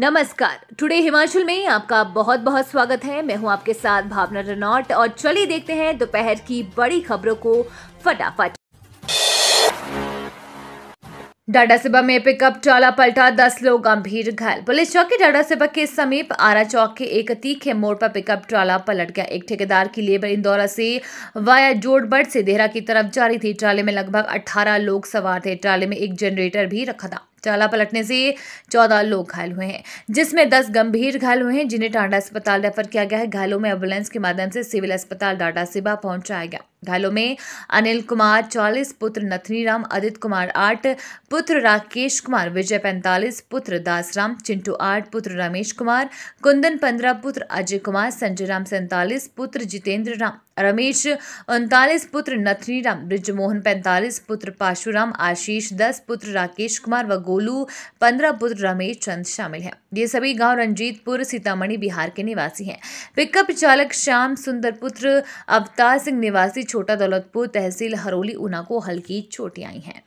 नमस्कार टुडे हिमाचल में आपका बहुत बहुत स्वागत है मैं हूं आपके साथ भावना रनौट और चलिए देखते हैं दोपहर की बड़ी खबरों को फटाफट सिबा में पिकअप ट्राला पलटा दस लोग गंभीर घायल पुलिस चौकी सिबा के समीप आरा चौक के एक तीखे मोड़ पर पिकअप ट्राला पलट गया एक ठेकेदार की लेबर इंदौरा से वाया जोड़बड़ से देहरा की तरफ जा रही थी ट्राले में लगभग 18 लोग सवार थे ट्राले में एक जनरेटर भी रखा था चाला पलटने से चौदह लोग घायल हुए हैं जिसमें दस गंभीर घायल हुए हैं जिन्हें टांडा अस्पताल रेफर किया गया है घायलों में एम्बुलेंस के माध्यम से सिविल अस्पताल डाटा सिबा पहुंचाया गया घायलों में अनिल कुमार चालीस पुत्र नथनी राम आदित्य कुमार आठ पुत्र राकेश कुमार विजय पैंतालीस पुत्र दासराम चिंटू आठ पुत्र रमेश कुमार कुंदन पंद्रह पुत्र अजय कुमार संजय राम सैंतालीस पुत्र जितेंद्र राम रमेश उनतालीस पुत्र राम ब्रिजमोहन पैंतालीस पुत्र पाशुराम आशीष दस पुत्र राकेश कुमार व गोलू पंद्रह पुत्र रमेश चंद शामिल हैं ये सभी गांव रंजीतपुर सीतामढ़ी बिहार के निवासी हैं पिकअप चालक श्याम सुंदर पुत्र अवतार सिंह निवासी छोटा दौलतपुर तहसील हरोली ऊना को हल्की चोटें आई हैं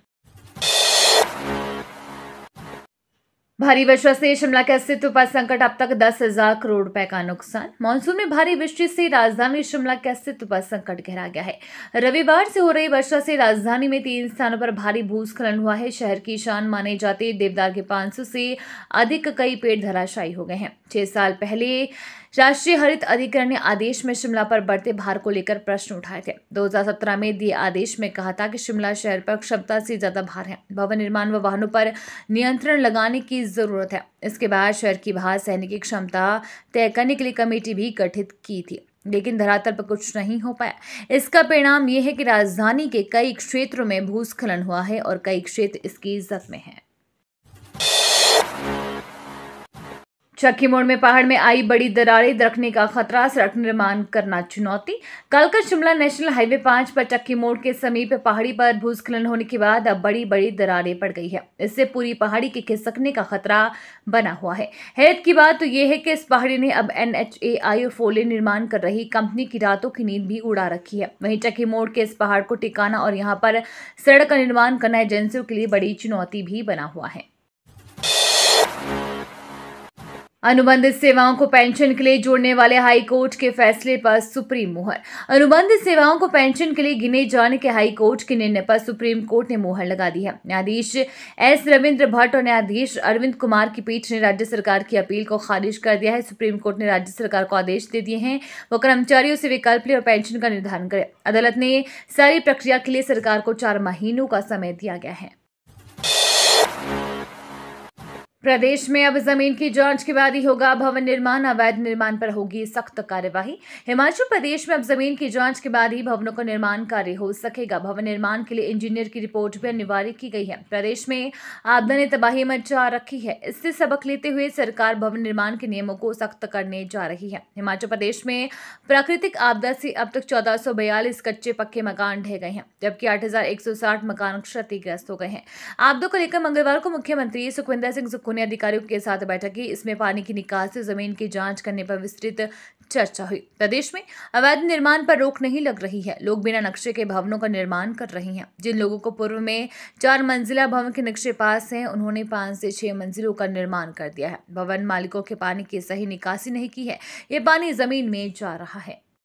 भारी वर्षा से शिमला के अस्तित्व पर संकट अब तक दस हजार करोड़ रुपए का नुकसान मानसून में भारी वृष्टि से राजधानी शिमला के अस्तित्व पर संकट गहरा गया है रविवार से हो रही वर्षा से राजधानी में तीन स्थानों पर भारी भूस्खलन हुआ है शहर की शान माने जाते देवदार के 500 से अधिक कई पेड़ धराशायी हो गए हैं छह साल पहले राष्ट्रीय हरित अधिकरण ने आदेश में शिमला पर बढ़ते भार को लेकर प्रश्न उठाए थे 2017 में दिए आदेश में कहा था कि शिमला शहर पर क्षमता से ज्यादा भार है भवन निर्माण व वाहनों पर नियंत्रण लगाने की जरूरत है इसके बाद शहर की भार सहने की क्षमता तय करने के लिए कमेटी भी गठित की थी लेकिन धरातल पर कुछ नहीं हो पाया इसका परिणाम यह है कि राजधानी के कई क्षेत्रों में भूस्खलन हुआ है और कई क्षेत्र इसकी जद में हैं चक्की मोड़ में पहाड़ में आई बड़ी दरारें दरखने का खतरा सड़क निर्माण करना चुनौती कालकर शिमला नेशनल हाईवे पांच पर चक्की मोड़ के समीप पहाड़ी पर भूस्खलन होने के बाद अब बड़ी बड़ी दरारें पड़ गई है इससे पूरी पहाड़ी के खिसकने का खतरा बना हुआ है हैरत की बात तो यह है कि इस पहाड़ी ने अब एन एच ए आई और फोले निर्माण कर रही कंपनी की रातों की नींद भी उड़ा रखी है वही चक्की मोड़ के इस पहाड़ को टिकाना और यहाँ पर सड़क का निर्माण करना एजेंसियों के लिए बड़ी चुनौती भी बना हुआ है अनुबंधित सेवाओं को पेंशन के लिए जोड़ने वाले हाई कोर्ट के फैसले पर सुप्रीम मुहर अनुबंध सेवाओं को पेंशन के लिए गिने जाने के हाई कोर्ट के निर्णय पर सुप्रीम कोर्ट ने मुहर लगा दी है न्यायाधीश एस रविंद्र भट्ट और न्यायाधीश अरविंद कुमार की पीठ ने राज्य सरकार की अपील को खारिज कर दिया है सुप्रीम कोर्ट ने राज्य सरकार को आदेश दे दिए हैं वो कर्मचारियों से विकल्प और पेंशन का निर्धारण करे अदालत ने सारी प्रक्रिया के लिए सरकार को चार महीनों का समय दिया गया है प्रदेश में अब जमीन की जांच के बाद ही होगा भवन निर्माण अवैध निर्माण पर होगी सख्त कार्यवाही हिमाचल प्रदेश में अब जमीन की जांच के बाद ही भवनों का निर्माण कार्य हो सकेगा भवन निर्माण के लिए इंजीनियर की रिपोर्ट भी अनिवार्य की गई है प्रदेश में आपदा ने तबाही मचा रखी है इससे सबक लेते हुए सरकार भवन निर्माण के नियमों को सख्त करने जा रही है हिमाचल प्रदेश में प्राकृतिक आपदा से अब तक चौदह कच्चे पक्के मकान ढह गए हैं जबकि आठ मकान क्षतिग्रस्त हो गए हैं आपदा को लेकर मंगलवार को मुख्यमंत्री सुखविंदर सिंह लोगों ने अधिकारियों के साथ बैठक की इसमें पानी की निकासी जमीन की जांच करने पर विस्तृत चर्चा हुई प्रदेश में अवैध निर्माण पर रोक नहीं लग रही है लोग बिना नक्शे के भवनों का निर्माण कर रहे हैं जिन लोगों को पूर्व में चार मंजिला भवन के नक्शे पास हैं उन्होंने पाँच से छह मंजिलों का निर्माण कर दिया है भवन मालिकों के पानी की सही निकासी नहीं की है ये पानी जमीन में जा रहा है